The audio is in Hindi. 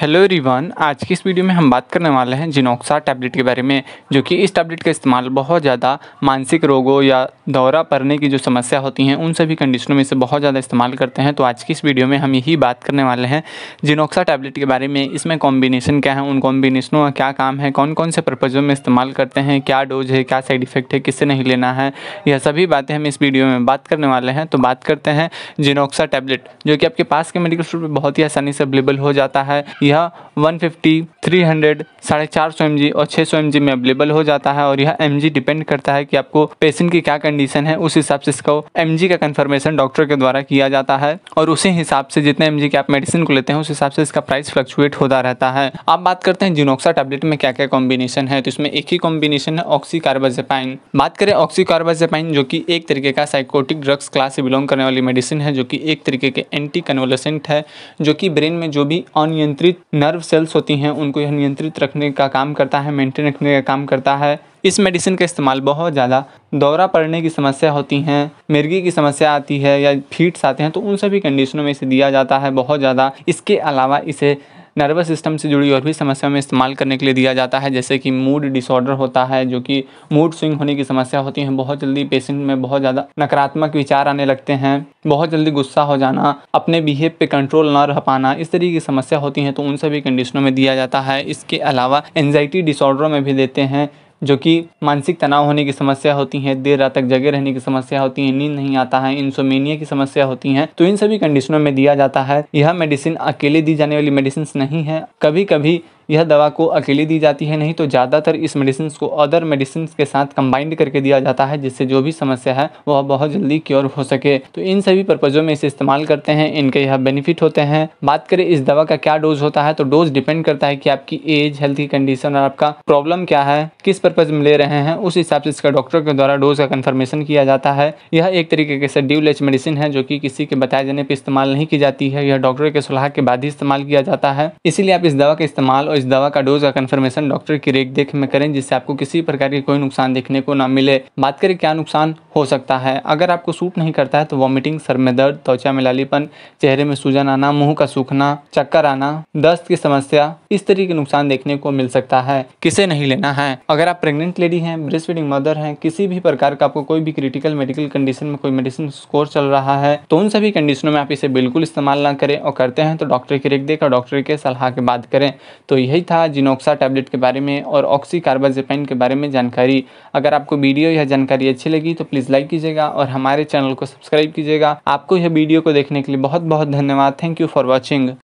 हेलो रिवान आज की इस वीडियो में हम बात करने वाले हैं जिनोक्सा टैबलेट के बारे में जो कि इस टैबलेट का इस्तेमाल बहुत ज़्यादा मानसिक रोगों या दौरा पड़ने की जो समस्या होती हैं उन सभी कंडीशनों में इसे बहुत ज़्यादा इस्तेमाल करते हैं तो आज की इस वीडियो में हम यही बात करने वाले हैं जिनोक्सा टैबलेट के बारे में इसमें कॉम्बिनेशन क्या है उन कॉम्बिनेशनों का क्या काम है कौन कौन से पर्पज़ों में इस्तेमाल करते हैं क्या डोज है क्या साइड इफ़ेक्ट है किससे नहीं लेना है यह सभी बातें हम इस वीडियो में बात करने वाले हैं तो बात करते हैं जिनोक्सा टैबलेट जो कि आपके पास के मेडिकल स्टोर पर बहुत ही आसानी से अवेलेबल हो जाता है यह 150, 300, साढ़े चार सौ और छः सौ में अवेलेबल हो जाता है और यह एम डिपेंड करता है कि आपको पेशेंट की क्या कंडीशन है उस हिसाब से इसको एम का कन्फर्मेशन डॉक्टर के द्वारा किया जाता है और उसी हिसाब से जितने एम के आप मेडिसिन को लेते हैं उस हिसाब से इसका प्राइस फ्लक्चुएट होता रहता है आप बात करते हैं जिनोक्सा टेबलेट में क्या क्या कॉम्बिनेशन है तो इसमें एक ही कॉम्बिनेशन है ऑक्सी कार्बाजेपाइन बात करें ऑक्सी कार्बाजेपाइन जो कि एक तरीके का साइकोटिक ड्रग्स क्लास से बिलोंग करने वाली मेडिसिन है जो कि एक तरीके के एंटी कन्वोलसेंट है जो कि ब्रेन में जो भी अनियंत्रित नर्व सेल्स होती हैं उनको यह नियंत्रित रखने का काम करता है मेंटेन रखने का काम करता है इस मेडिसिन का इस्तेमाल बहुत ज़्यादा दौरा पड़ने की समस्या होती हैं मिर्गी की समस्या आती है या फीट्स आते हैं तो उन सभी कंडीशनों में इसे दिया जाता है बहुत ज़्यादा इसके अलावा इसे नर्वस सिस्टम से जुड़ी और भी समस्या में इस्तेमाल करने के लिए दिया जाता है जैसे कि मूड डिसऑर्डर होता है जो कि मूड स्विंग होने की समस्या होती है बहुत जल्दी पेशेंट में बहुत ज़्यादा नकारात्मक विचार आने लगते हैं बहुत जल्दी गुस्सा हो जाना अपने बिहेव पे कंट्रोल ना रह पाना इस तरीके की समस्या होती हैं तो उन सभी कंडीशनों में दिया जाता है इसके अलावा एनजाइटी डिसऑर्डरों में भी देते हैं जो कि मानसिक तनाव होने की समस्या होती है देर रात तक जगे रहने की समस्या होती है नींद नहीं आता है इंसोमेनिया की समस्या होती है तो इन सभी कंडीशनों में दिया जाता है यह मेडिसिन अकेले दी जाने वाली मेडिसिन नहीं है कभी कभी यह दवा को अकेली दी जाती है नहीं तो ज़्यादातर इस मेडिसिन को अदर मेडिसिन के साथ कंबाइंड करके दिया जाता है जिससे जो भी समस्या है वह बहुत जल्दी क्योर हो सके तो इन सभी पर्पज़ों में इसे इस्तेमाल करते हैं इनके यह बेनिफिट होते हैं बात करें इस दवा का क्या डोज होता है तो डोज डिपेंड करता है कि आपकी एज हेल्थ की कंडीशन और आपका प्रॉब्लम क्या है किस पर्पज़ में ले रहे हैं उस हिसाब से इसका डॉक्टर के द्वारा डोज का कन्फर्मेशन किया जाता है यह एक तरीके के से ड्यूल एच मेडिसिन है जो कि किसी के बताए जाने पर इस्तेमाल नहीं की जाती है यह डॉक्टर के सलाह के बाद ही इस्तेमाल किया जाता है इसीलिए आप इस दवा का इस्तेमाल और इस दवा का डोज का कंफर्मेशन डॉक्टर की रेख देख में करें जिससे आपको किसी प्रकार की कोई नुकसान देखने को ना मिले बात करें क्या नुकसान हो सकता है अगर आपको सूट नहीं करता है तो वॉमिटिंग सर में दर्द त्वचा में लालीपन चेहरे में सूजन आना मुंह का सूखना चक्कर आना दस्त की समस्या इस तरह के नुकसान देखने को मिल सकता है किसे नहीं लेना है अगर आप प्रेग्नेंट लेडी हैं ब्रेस्ट फीडिंग मदर हैं किसी भी प्रकार का आपको कोई भी क्रिटिकल मेडिकल कंडीशन में कोई मेडिसिन स्कोर चल रहा है तो उन सभी कंडीशनों में आप इसे बिल्कुल इस्तेमाल ना करें और करते हैं तो डॉक्टर की रेख देख और डॉक्टर के सलाह के बाद करें तो यही था जिनोक्सा टैबलेट के बारे में और ऑक्सी कार्बाजेपाइन के बारे में जानकारी अगर आपको वीडियो यह जानकारी अच्छी लगी तो प्लीज़ लाइक कीजिएगा और हमारे चैनल को सब्सक्राइब कीजिएगा आपको यह वीडियो को देखने के लिए बहुत बहुत धन्यवाद थैंक यू फॉर वॉचिंग